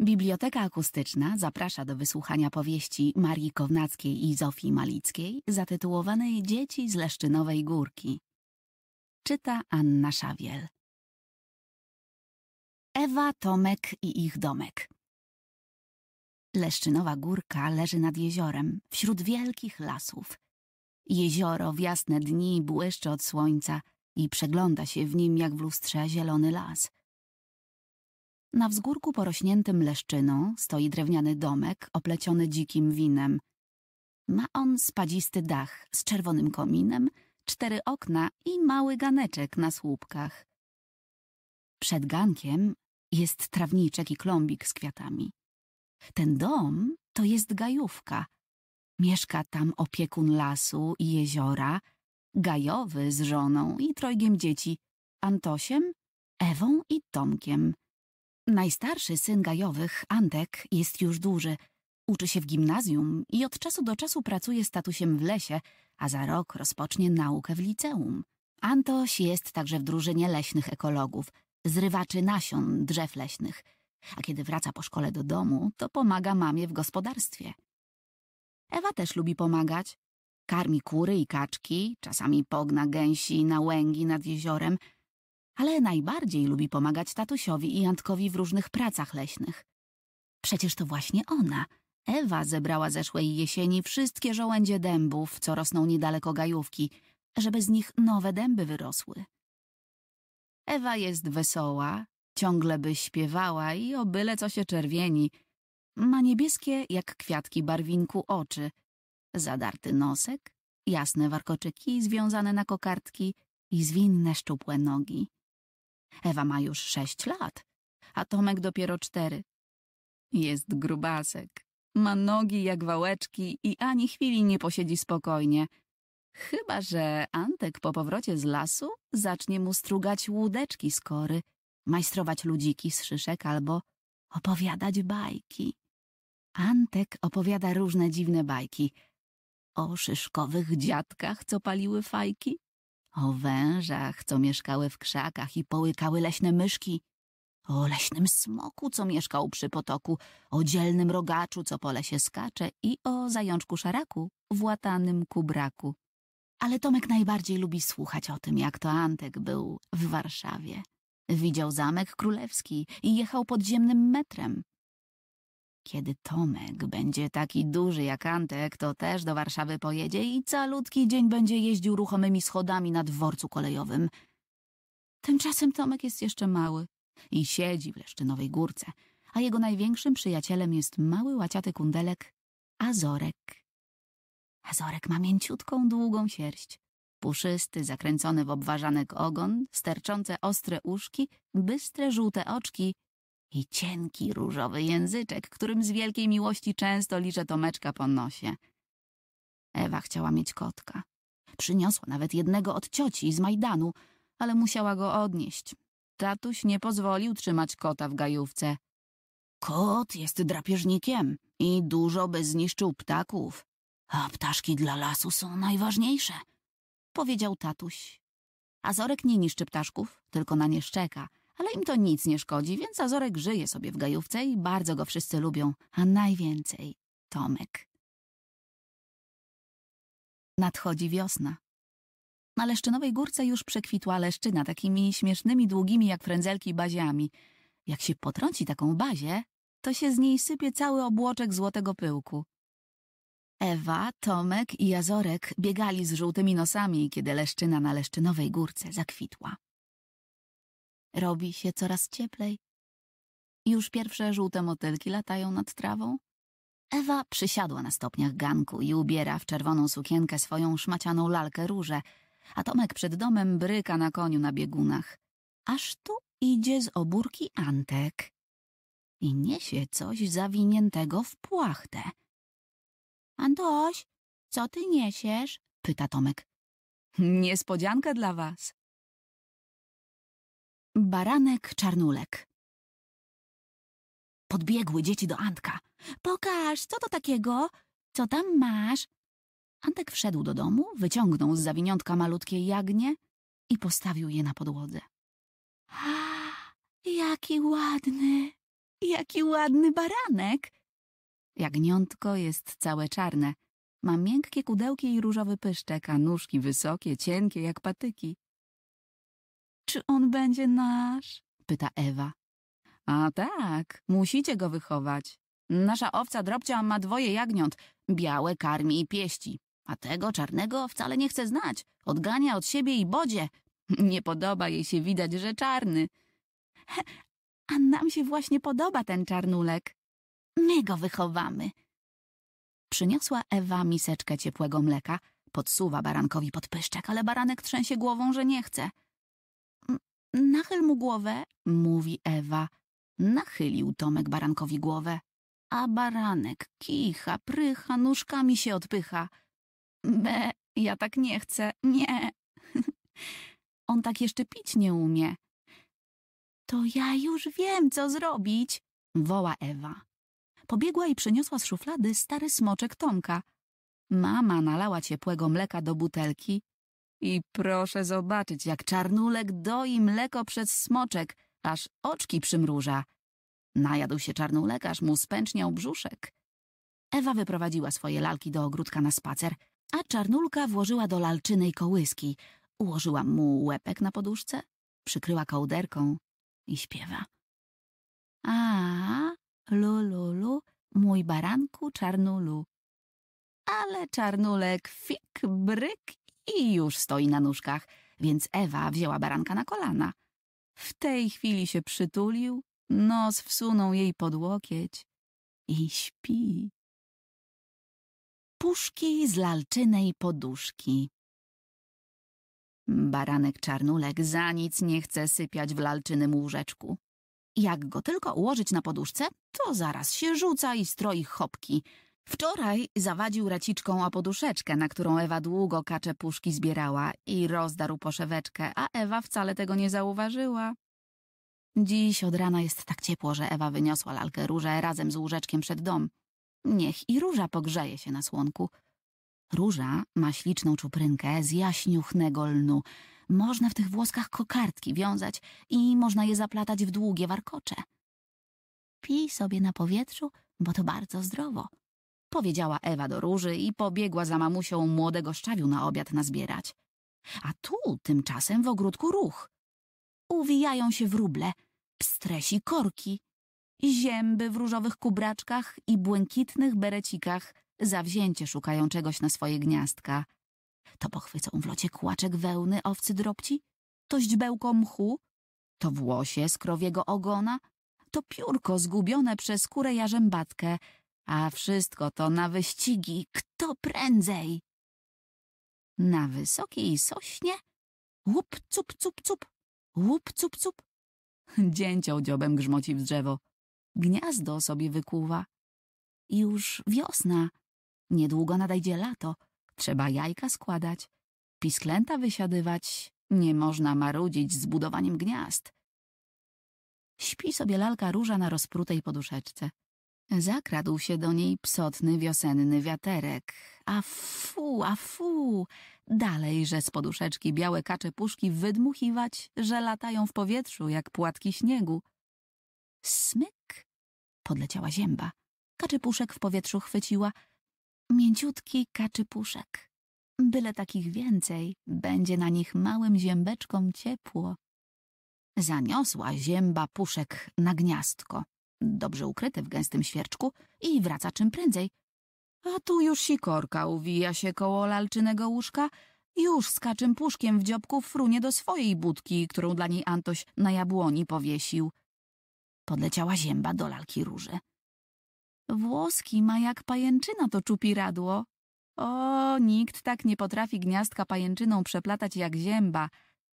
Biblioteka Akustyczna zaprasza do wysłuchania powieści Marii Kownackiej i Zofii Malickiej zatytułowanej Dzieci z Leszczynowej Górki. Czyta Anna Szawiel. Ewa, Tomek i ich domek. Leszczynowa Górka leży nad jeziorem, wśród wielkich lasów. Jezioro w jasne dni błyszczy od słońca i przegląda się w nim jak w lustrze zielony las. Na wzgórku porośniętym leszczyną stoi drewniany domek opleciony dzikim winem. Ma on spadzisty dach z czerwonym kominem, cztery okna i mały ganeczek na słupkach. Przed gankiem jest trawniczek i klombik z kwiatami. Ten dom to jest gajówka. Mieszka tam opiekun lasu i jeziora, gajowy z żoną i trojgiem dzieci, Antosiem, Ewą i Tomkiem. Najstarszy syn Gajowych, Antek, jest już duży. Uczy się w gimnazjum i od czasu do czasu pracuje statusiem w lesie, a za rok rozpocznie naukę w liceum. Antoś jest także w drużynie leśnych ekologów, zrywaczy nasion drzew leśnych, a kiedy wraca po szkole do domu, to pomaga mamie w gospodarstwie. Ewa też lubi pomagać. Karmi kury i kaczki, czasami pogna gęsi na łęgi nad jeziorem – ale najbardziej lubi pomagać tatusiowi i Antkowi w różnych pracach leśnych. Przecież to właśnie ona, Ewa, zebrała zeszłej jesieni wszystkie żołędzie dębów, co rosną niedaleko gajówki, żeby z nich nowe dęby wyrosły. Ewa jest wesoła, ciągle by śpiewała i o byle co się czerwieni. Ma niebieskie, jak kwiatki barwinku, oczy, zadarty nosek, jasne warkoczyki związane na kokardki i zwinne szczupłe nogi. Ewa ma już sześć lat, a Tomek dopiero cztery. Jest grubasek. Ma nogi jak wałeczki i ani chwili nie posiedzi spokojnie. Chyba, że Antek po powrocie z lasu zacznie mu strugać łódeczki z kory, majstrować ludziki z szyszek albo opowiadać bajki. Antek opowiada różne dziwne bajki. O szyszkowych dziadkach, co paliły fajki, o wężach, co mieszkały w krzakach i połykały leśne myszki, o leśnym smoku, co mieszkał przy potoku, o dzielnym rogaczu, co po lesie skacze i o zajączku szaraku, włatanym kubraku. Ale Tomek najbardziej lubi słuchać o tym, jak to Antek był w Warszawie. Widział zamek królewski i jechał podziemnym metrem. Kiedy Tomek będzie taki duży jak Antek, to też do Warszawy pojedzie i calutki dzień będzie jeździł ruchomymi schodami na dworcu kolejowym. Tymczasem Tomek jest jeszcze mały i siedzi w Leszczynowej Górce, a jego największym przyjacielem jest mały łaciaty kundelek Azorek. Azorek ma mięciutką, długą sierść, puszysty, zakręcony w obwarzanek ogon, sterczące ostre uszki, bystre żółte oczki i cienki różowy języczek, którym z wielkiej miłości często liczę Tomeczka po nosie. Ewa chciała mieć kotka. Przyniosła nawet jednego od cioci z Majdanu, ale musiała go odnieść. Tatuś nie pozwolił trzymać kota w gajówce. Kot jest drapieżnikiem i dużo by zniszczył ptaków, a ptaszki dla lasu są najważniejsze, powiedział tatuś. Azorek nie niszczy ptaszków, tylko na nie szczeka – ale im to nic nie szkodzi, więc Azorek żyje sobie w gajówce i bardzo go wszyscy lubią, a najwięcej Tomek. Nadchodzi wiosna. Na Leszczynowej Górce już przekwitła leszczyna takimi śmiesznymi, długimi jak frędzelki baziami. Jak się potrąci taką bazię, to się z niej sypie cały obłoczek złotego pyłku. Ewa, Tomek i Jazorek biegali z żółtymi nosami, kiedy leszczyna na Leszczynowej Górce zakwitła. Robi się coraz cieplej. Już pierwsze żółte motylki latają nad trawą. Ewa przysiadła na stopniach ganku i ubiera w czerwoną sukienkę swoją szmacianą lalkę różę, a Tomek przed domem bryka na koniu na biegunach. Aż tu idzie z obórki Antek i niesie coś zawiniętego w płachtę. Antoś, co ty niesiesz? pyta Tomek. Niespodzianka dla was. Baranek Czarnulek Podbiegły dzieci do Antka. Pokaż, co to takiego? Co tam masz? Antek wszedł do domu, wyciągnął z zawiniątka malutkie jagnie i postawił je na podłodze. A, jaki ładny, jaki ładny baranek! Jagniątko jest całe czarne. Ma miękkie kudełki i różowy pyszczek, a nóżki wysokie, cienkie jak patyki. Czy on będzie nasz? Pyta Ewa. A tak, musicie go wychować. Nasza owca drobcia ma dwoje jagniąt. Białe karmi i pieści. A tego czarnego wcale nie chce znać. Odgania od siebie i bodzie. Nie podoba jej się widać, że czarny. A nam się właśnie podoba ten czarnulek. My go wychowamy. Przyniosła Ewa miseczkę ciepłego mleka. Podsuwa barankowi pod pyszczek, ale baranek trzęsie głową, że nie chce. Nachyl mu głowę, mówi Ewa. Nachylił Tomek barankowi głowę, a baranek kicha, prycha, nóżkami się odpycha. Be, ja tak nie chcę, nie. On tak jeszcze pić nie umie. To ja już wiem, co zrobić, woła Ewa. Pobiegła i przyniosła z szuflady stary smoczek Tomka. Mama nalała ciepłego mleka do butelki, i proszę zobaczyć, jak czarnulek doi mleko przez smoczek, aż oczki przymruża. Najadł się czarnulek, aż mu spęczniał brzuszek. Ewa wyprowadziła swoje lalki do ogródka na spacer, a czarnulka włożyła do lalczynej kołyski. Ułożyła mu łepek na poduszce, przykryła kołderką i śpiewa. A, lululu, lu, mój baranku czarnulu. Ale czarnulek fik, bryk i już stoi na nóżkach, więc Ewa wzięła baranka na kolana. W tej chwili się przytulił, nos wsunął jej pod łokieć i śpi. Puszki z lalczynej poduszki. Baranek czarnulek za nic nie chce sypiać w lalczynym łóżeczku. Jak go tylko ułożyć na poduszce, to zaraz się rzuca i stroi chopki – Wczoraj zawadził raciczką o poduszeczkę, na którą Ewa długo kacze puszki zbierała i rozdarł poszeweczkę, a Ewa wcale tego nie zauważyła. Dziś od rana jest tak ciepło, że Ewa wyniosła lalkę róże razem z łóżeczkiem przed dom. Niech i róża pogrzeje się na słonku. Róża ma śliczną czuprynkę z jaśniuchnego lnu. Można w tych włoskach kokardki wiązać i można je zaplatać w długie warkocze. Pij sobie na powietrzu, bo to bardzo zdrowo, powiedziała Ewa do Róży i pobiegła za mamusią młodego szczawiu na obiad nazbierać. A tu tymczasem w ogródku ruch. Uwijają się wróble, pstresi korki, zięby w różowych kubraczkach i błękitnych berecikach zawzięcie szukają czegoś na swoje gniazdka. To pochwycą w locie kłaczek wełny owcy drobci, to źdźbełko mchu, to włosie z krowiego ogona, to piórko zgubione przez kurę jarzębatkę, a wszystko to na wyścigi, kto prędzej. Na wysokiej sośnie łup, cup, cup, cup, łup, cup, cup. Dzięcioł dziobem grzmoci w drzewo. Gniazdo sobie wykuwa. Już wiosna. Niedługo nadejdzie lato. Trzeba jajka składać, pisklęta wysiadywać. Nie można marudzić z budowaniem gniazd. Śpi sobie lalka róża na rozprutej poduszeczce. Zakradł się do niej psotny wiosenny wiaterek. A fu, a fu! Dalej, że z poduszeczki białe kacze puszki wydmuchiwać, że latają w powietrzu jak płatki śniegu. Smyk! Podleciała zięba. Kaczypuszek w powietrzu chwyciła. Mięciutki kaczypuszek. Byle takich więcej, będzie na nich małym ziębeczkom ciepło. Zaniosła zięba puszek na gniazdko dobrze ukryte w gęstym świerczku, i wraca czym prędzej. A tu już sikorka uwija się koło lalczynego łóżka, już skaczym puszkiem w dziobku frunie do swojej budki, którą dla niej Antoś na jabłoni powiesił. Podleciała zięba do lalki róże. Włoski ma jak pajęczyna to radło. O, nikt tak nie potrafi gniazdka pajęczyną przeplatać jak zięba.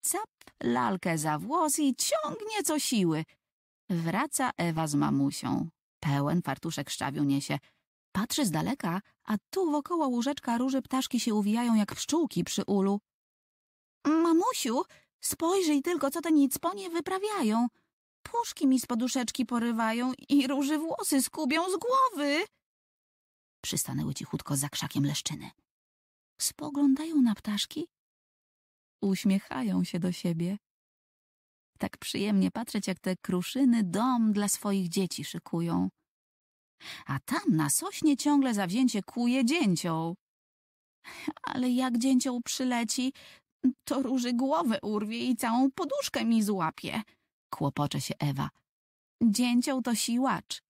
Cap lalkę za włos i ciągnie co siły, Wraca Ewa z mamusią. Pełen fartuszek szczawiu niesie. Patrzy z daleka, a tu wokoło łóżeczka róże ptaszki się uwijają jak pszczółki przy ulu. Mamusiu, spojrzyj tylko, co te nicponie wyprawiają. Puszki mi z poduszeczki porywają i róży włosy skubią z głowy. Przystanęły cichutko za krzakiem leszczyny. Spoglądają na ptaszki, uśmiechają się do siebie. Tak przyjemnie patrzeć, jak te kruszyny dom dla swoich dzieci szykują. A tam na sośnie ciągle zawzięcie kuje dzięcioł. Ale jak dzięcioł przyleci, to róży głowę urwie i całą poduszkę mi złapie. Kłopocze się Ewa. Dzięcioł to siłacz.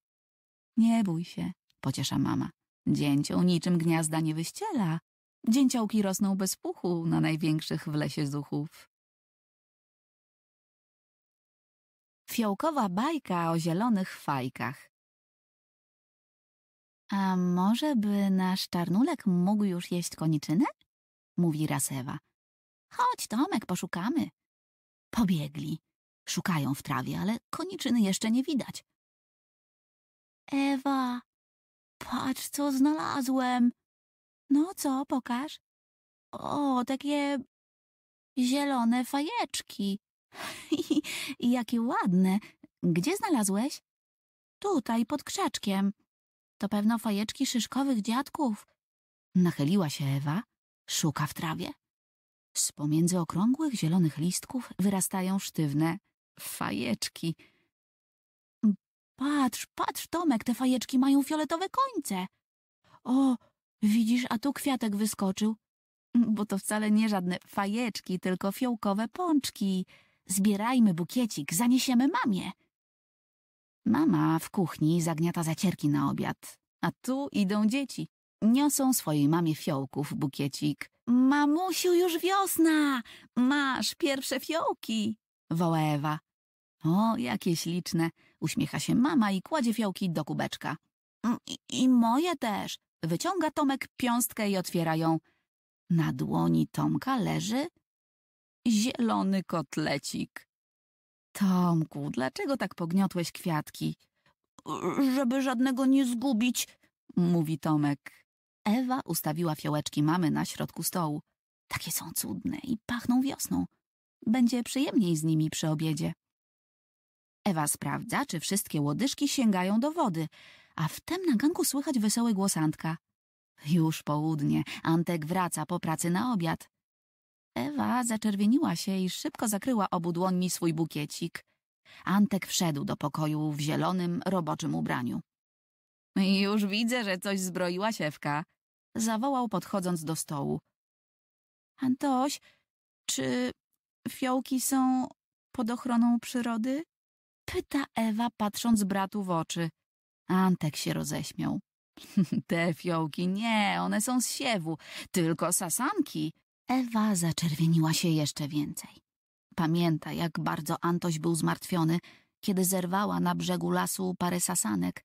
Nie bój się, pociesza mama. Dzięcioł niczym gniazda nie wyściela. Dzięciołki rosną bez puchu na największych w lesie zuchów. Fiołkowa bajka o zielonych fajkach. A może by nasz czarnulek mógł już jeść koniczynę? Mówi Rasewa. Chodź, Tomek, poszukamy. Pobiegli. Szukają w trawie, ale koniczyny jeszcze nie widać. Ewa, patrz, co znalazłem. No co, pokaż. O, takie zielone fajeczki. I jakie ładne. Gdzie znalazłeś? Tutaj, pod krzaczkiem. To pewno fajeczki szyszkowych dziadków. Nachyliła się Ewa. Szuka w trawie. Z pomiędzy okrągłych zielonych listków wyrastają sztywne fajeczki. Patrz, patrz, Tomek, te fajeczki mają fioletowe końce. O, widzisz, a tu kwiatek wyskoczył. Bo to wcale nie żadne fajeczki, tylko fiołkowe pączki. Zbierajmy bukiecik, zaniesiemy mamie. Mama w kuchni zagniata zacierki na obiad, a tu idą dzieci. Niosą swojej mamie fiołków bukiecik. Mamusiu, już wiosna! Masz pierwsze fiołki! woła Ewa. O, jakie śliczne! Uśmiecha się mama i kładzie fiołki do kubeczka. Mm, I, i moje też! Wyciąga Tomek piąstkę i otwiera ją. Na dłoni Tomka leży zielony kotlecik. Tomku, dlaczego tak pogniotłeś kwiatki? Żeby żadnego nie zgubić, mówi Tomek. Ewa ustawiła fiołeczki mamy na środku stołu. Takie są cudne i pachną wiosną. Będzie przyjemniej z nimi przy obiedzie. Ewa sprawdza, czy wszystkie łodyżki sięgają do wody, a wtem na ganku słychać wesoły głos Antka. Już południe, Antek wraca po pracy na obiad. Ewa zaczerwieniła się i szybko zakryła obu dłońmi swój bukiecik. Antek wszedł do pokoju w zielonym, roboczym ubraniu. Już widzę, że coś zbroiła siewka, zawołał podchodząc do stołu. Antoś, czy fiołki są pod ochroną przyrody? Pyta Ewa, patrząc bratu w oczy. Antek się roześmiał. Te fiołki nie, one są z siewu, tylko sasanki. Ewa zaczerwieniła się jeszcze więcej. Pamięta, jak bardzo Antoś był zmartwiony, kiedy zerwała na brzegu lasu parę sasanek,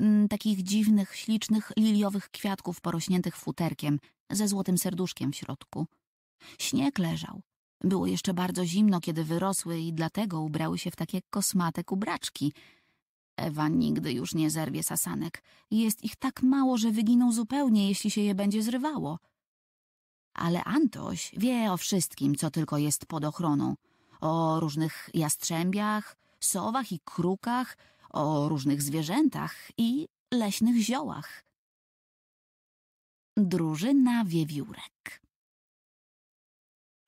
m, mm, takich dziwnych, ślicznych, liliowych kwiatków porośniętych futerkiem ze złotym serduszkiem w środku. Śnieg leżał. Było jeszcze bardzo zimno, kiedy wyrosły i dlatego ubrały się w takie kosmate kubraczki. Ewa nigdy już nie zerwie sasanek. Jest ich tak mało, że wyginą zupełnie, jeśli się je będzie zrywało ale Antoś wie o wszystkim, co tylko jest pod ochroną. O różnych jastrzębiach, sowach i krukach, o różnych zwierzętach i leśnych ziołach. Drużyna wiewiórek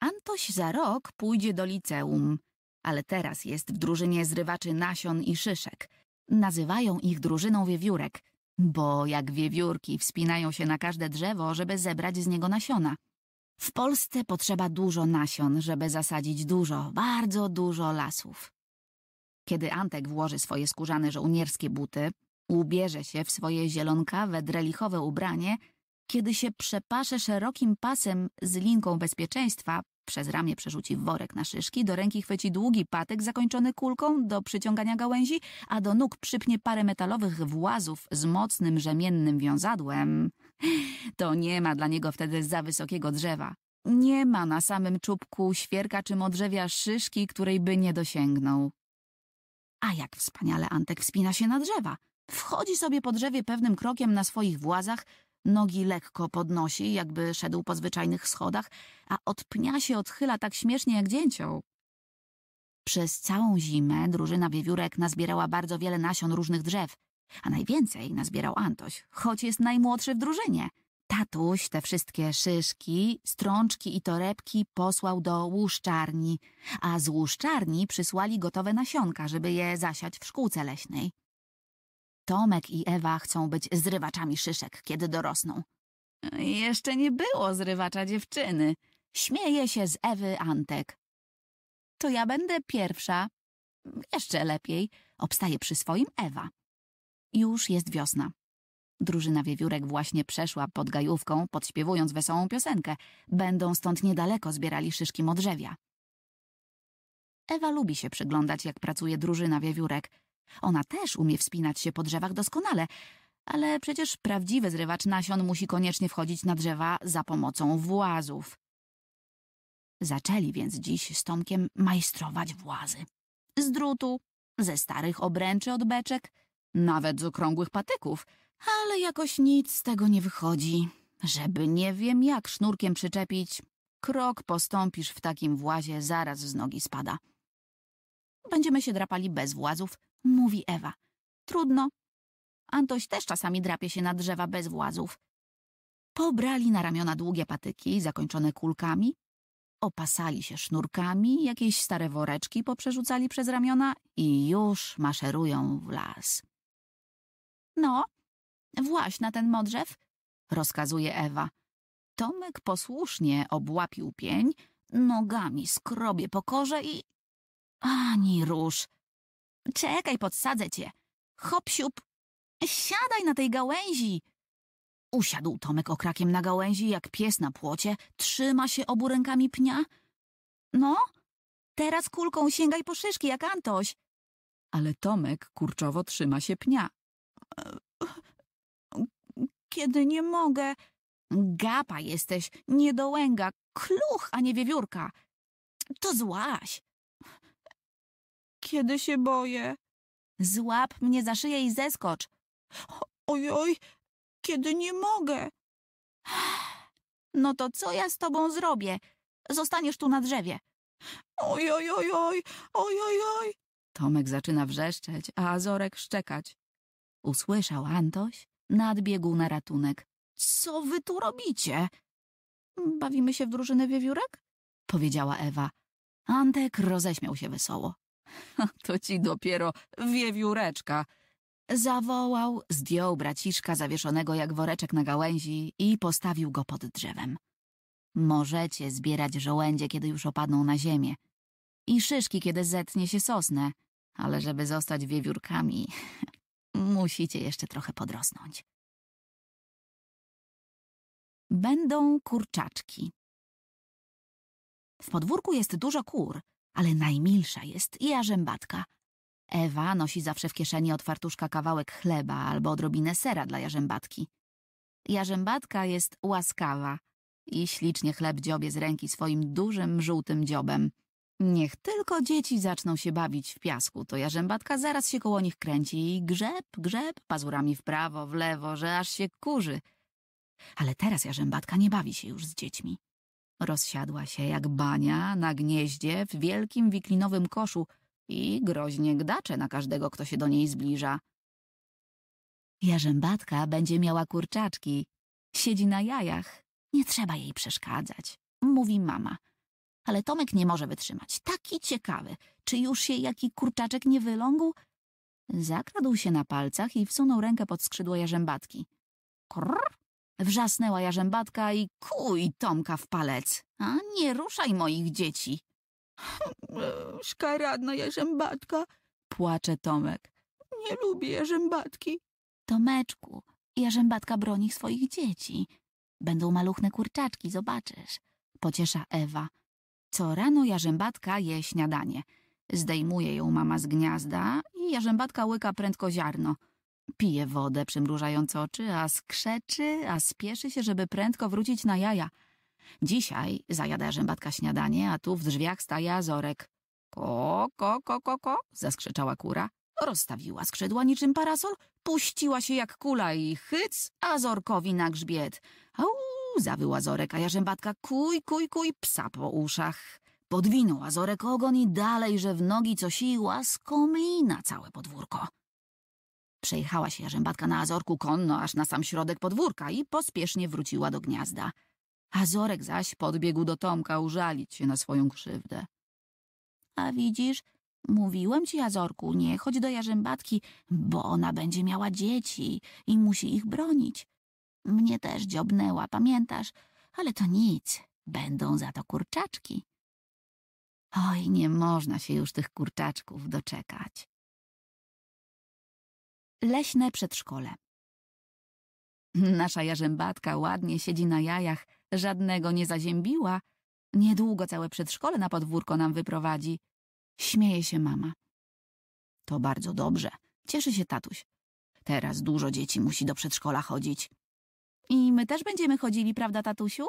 Antoś za rok pójdzie do liceum, ale teraz jest w drużynie zrywaczy nasion i szyszek. Nazywają ich drużyną wiewiórek, bo jak wiewiórki wspinają się na każde drzewo, żeby zebrać z niego nasiona. W Polsce potrzeba dużo nasion, żeby zasadzić dużo, bardzo dużo lasów. Kiedy Antek włoży swoje skórzane żołnierskie buty, ubierze się w swoje zielonkawe, drelichowe ubranie, kiedy się przepasze szerokim pasem z linką bezpieczeństwa, przez ramię przerzuci worek na szyszki, do ręki chwyci długi patek zakończony kulką do przyciągania gałęzi, a do nóg przypnie parę metalowych włazów z mocnym rzemiennym wiązadłem – To nie ma dla niego wtedy za wysokiego drzewa. Nie ma na samym czubku świerka czy modrzewia szyszki, której by nie dosięgnął. A jak wspaniale Antek wspina się na drzewa. Wchodzi sobie po drzewie pewnym krokiem na swoich włazach, nogi lekko podnosi, jakby szedł po zwyczajnych schodach, a od pnia się odchyla tak śmiesznie jak dzięcioł. Przez całą zimę drużyna wiewiórek nazbierała bardzo wiele nasion różnych drzew. A najwięcej nazbierał Antoś, choć jest najmłodszy w drużynie. Tatuś te wszystkie szyszki, strączki i torebki posłał do łuszczarni, a z łuszczarni przysłali gotowe nasionka, żeby je zasiać w szkółce leśnej. Tomek i Ewa chcą być zrywaczami szyszek, kiedy dorosną. Jeszcze nie było zrywacza dziewczyny. Śmieje się z Ewy Antek. To ja będę pierwsza. Jeszcze lepiej. Obstaje przy swoim Ewa. Już jest wiosna. Drużyna wiewiórek właśnie przeszła pod gajówką, podśpiewując wesołą piosenkę. Będą stąd niedaleko zbierali szyszki modrzewia. Ewa lubi się przyglądać, jak pracuje drużyna wiewiórek. Ona też umie wspinać się po drzewach doskonale, ale przecież prawdziwy zrywacz nasion musi koniecznie wchodzić na drzewa za pomocą włazów. Zaczęli więc dziś z Tomkiem majstrować włazy. Z drutu, ze starych obręczy od beczek – nawet z okrągłych patyków, ale jakoś nic z tego nie wychodzi. Żeby nie wiem jak sznurkiem przyczepić, krok postąpisz w takim włazie, zaraz z nogi spada. Będziemy się drapali bez włazów, mówi Ewa. Trudno. Antoś też czasami drapie się na drzewa bez włazów. Pobrali na ramiona długie patyki, zakończone kulkami, opasali się sznurkami, jakieś stare woreczki poprzerzucali przez ramiona i już maszerują w las. No, właśnie na ten modrzew, rozkazuje Ewa. Tomek posłusznie obłapił pień, nogami skrobie po korze i... Ani róż. Czekaj, podsadzę cię. Hopsiup, siadaj na tej gałęzi. Usiadł Tomek okrakiem na gałęzi, jak pies na płocie, trzyma się obu rękami pnia. No, teraz kulką sięgaj po szyszki, jak Antoś. Ale Tomek kurczowo trzyma się pnia. Kiedy nie mogę... Gapa jesteś, niedołęga, kluch, a nie wiewiórka. To złaś. Kiedy się boję? Złap mnie za szyję i zeskocz. Oj, oj, kiedy nie mogę. No to co ja z tobą zrobię? Zostaniesz tu na drzewie. Oj, oj, oj, oj, oj, oj, Tomek zaczyna wrzeszczeć, a Azorek szczekać. Usłyszał Antoś, nadbiegł na ratunek. Co wy tu robicie? Bawimy się w drużynę wiewiórek? Powiedziała Ewa. Antek roześmiał się wesoło. To ci dopiero wiewióreczka. Zawołał, zdjął braciszka zawieszonego jak woreczek na gałęzi i postawił go pod drzewem. Możecie zbierać żołędzie, kiedy już opadną na ziemię. I szyszki, kiedy zetnie się sosnę. Ale żeby zostać wiewiórkami, Musicie jeszcze trochę podrosnąć. Będą kurczaczki. W podwórku jest dużo kur, ale najmilsza jest i jarzębatka. Ewa nosi zawsze w kieszeni od fartuszka kawałek chleba albo odrobinę sera dla jarzębatki. Jarzębatka jest łaskawa i ślicznie chleb dziobie z ręki swoim dużym, żółtym dziobem. Niech tylko dzieci zaczną się bawić w piasku, to jarzębatka zaraz się koło nich kręci i grzeb, grzeb, pazurami w prawo, w lewo, że aż się kurzy. Ale teraz jarzębatka nie bawi się już z dziećmi. Rozsiadła się jak bania na gnieździe w wielkim wiklinowym koszu i groźnie gdacze na każdego, kto się do niej zbliża. Jarzębatka będzie miała kurczaczki. Siedzi na jajach. Nie trzeba jej przeszkadzać, mówi mama ale Tomek nie może wytrzymać. Taki ciekawy, czy już się jaki kurczaczek nie wyląkł? Zakradł się na palcach i wsunął rękę pod skrzydło jarzębatki. Krrr! Wrzasnęła jarzębatka i kuj Tomka w palec. A nie ruszaj moich dzieci. Szkaradna jarzębatka, płacze Tomek. Nie lubię jarzębatki. Tomeczku, jarzębatka broni swoich dzieci. Będą maluchne kurczaczki, zobaczysz. Pociesza Ewa. Co rano jarzębatka je śniadanie. Zdejmuje ją mama z gniazda i jarzębatka łyka prędko ziarno. Pije wodę, przymrużając oczy, a skrzeczy, a spieszy się, żeby prędko wrócić na jaja. Dzisiaj zajada jarzębatka śniadanie, a tu w drzwiach staje Azorek. Ko, ko, ko, ko, ko, zaskrzeczała kura. Rozstawiła skrzydła niczym parasol, puściła się jak kula i chyc Azorkowi na grzbiet. Au, zawył Azorek, a jarzębatka kuj, kuj, kuj, psa po uszach. Podwinął Azorek ogon i dalej, że w nogi co siła skomli na całe podwórko. Przejechała się jarzębatka na Azorku konno aż na sam środek podwórka i pospiesznie wróciła do gniazda. Azorek zaś podbiegł do Tomka użalić się na swoją krzywdę. A widzisz, mówiłem ci, Azorku, nie chodź do jarzębatki, bo ona będzie miała dzieci i musi ich bronić. Mnie też dziobnęła, pamiętasz? Ale to nic, będą za to kurczaczki. Oj, nie można się już tych kurczaczków doczekać. Leśne przedszkole. Nasza jarzębatka ładnie siedzi na jajach, żadnego nie zaziębiła. Niedługo całe przedszkole na podwórko nam wyprowadzi. Śmieje się mama. To bardzo dobrze. Cieszy się tatuś. Teraz dużo dzieci musi do przedszkola chodzić. I my też będziemy chodzili, prawda, tatusiu?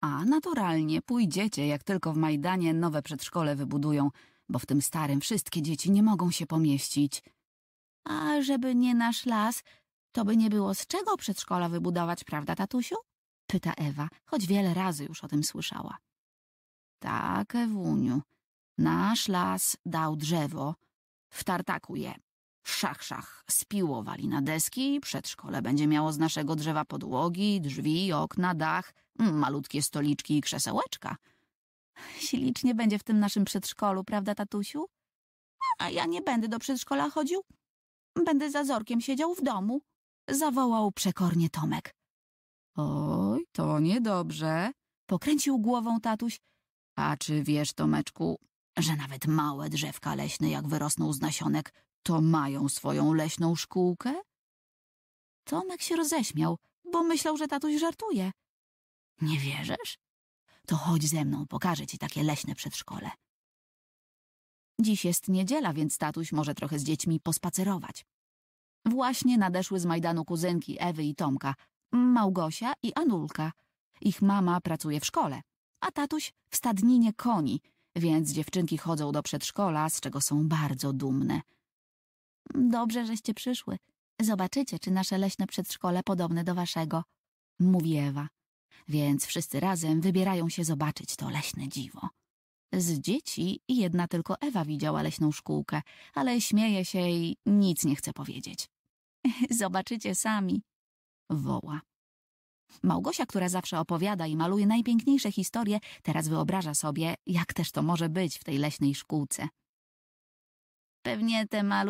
A naturalnie pójdziecie, jak tylko w Majdanie nowe przedszkole wybudują, bo w tym starym wszystkie dzieci nie mogą się pomieścić. A żeby nie nasz las, to by nie było z czego przedszkola wybudować, prawda, tatusiu? Pyta Ewa, choć wiele razy już o tym słyszała. Tak, Ewuniu, nasz las dał drzewo, w tartaku je. Szach, szach, spiłowali na deski, przedszkole będzie miało z naszego drzewa podłogi, drzwi, okna, dach, mm, malutkie stoliczki i krzesełeczka. Ślicznie będzie w tym naszym przedszkolu, prawda, tatusiu? A ja nie będę do przedszkola chodził. Będę za zorkiem siedział w domu, zawołał przekornie Tomek. Oj, to niedobrze, pokręcił głową tatuś. A czy wiesz, Tomeczku, że nawet małe drzewka leśne, jak wyrosną z nasionek, to mają swoją leśną szkółkę? Tomek się roześmiał, bo myślał, że tatuś żartuje. Nie wierzysz? To chodź ze mną, pokażę ci takie leśne przedszkole. Dziś jest niedziela, więc tatuś może trochę z dziećmi pospacerować. Właśnie nadeszły z Majdanu kuzynki Ewy i Tomka, Małgosia i Anulka. Ich mama pracuje w szkole, a tatuś w stadninie koni, więc dziewczynki chodzą do przedszkola, z czego są bardzo dumne. Dobrze, żeście przyszły. Zobaczycie, czy nasze leśne przedszkole podobne do waszego, mówi Ewa. Więc wszyscy razem wybierają się zobaczyć to leśne dziwo. Z dzieci jedna tylko Ewa widziała leśną szkółkę, ale śmieje się i nic nie chce powiedzieć. Zobaczycie sami, woła. Małgosia, która zawsze opowiada i maluje najpiękniejsze historie, teraz wyobraża sobie, jak też to może być w tej leśnej szkółce. Pewnie te malu